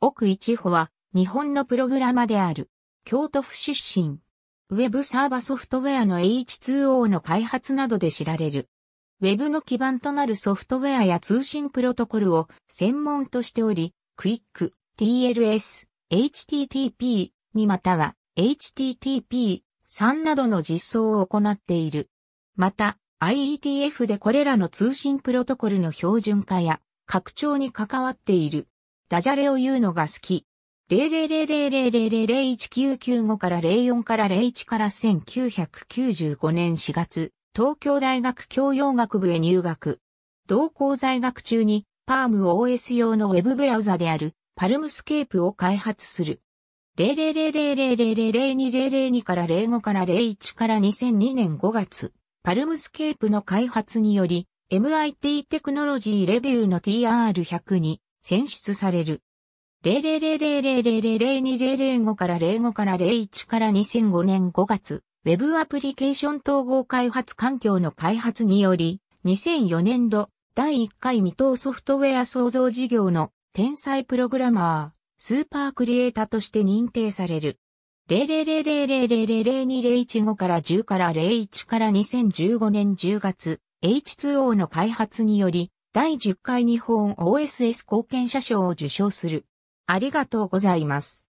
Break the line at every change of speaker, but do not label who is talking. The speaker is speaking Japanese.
奥一歩は日本のプログラマである。京都府出身。ウェブサーバソフトウェアの H2O の開発などで知られる。ウェブの基盤となるソフトウェアや通信プロトコルを専門としており、クイック、TLS、HTTP にまたは HTTP3 などの実装を行っている。また、IETF でこれらの通信プロトコルの標準化や拡張に関わっている。ダジャレを言うのが好き。0 0 0 0 0 0 0 1 9 9 5から04から01から1995年4月、東京大学教養学部へ入学。同校在学中に、パーム OS 用のウェブブラウザである、パルムスケープを開発する。0 0 0 0 0 0 0 2 0 0 2から05から01から2002年5月、パルムスケープの開発により、MIT テクノロジーレビューの TR100 に選出される。000000020005から05から01から2005年5月、Web アプリケーション統合開発環境の開発により、2004年度第1回未踏ソフトウェア創造事業の天才プログラマー、スーパークリエイターとして認定される。0 0 0 0 0 0 0 0 1 5から10から01から2015年10月、H2O の開発により、第10回日本 OSS 貢献者賞を受賞する。ありがとうございます。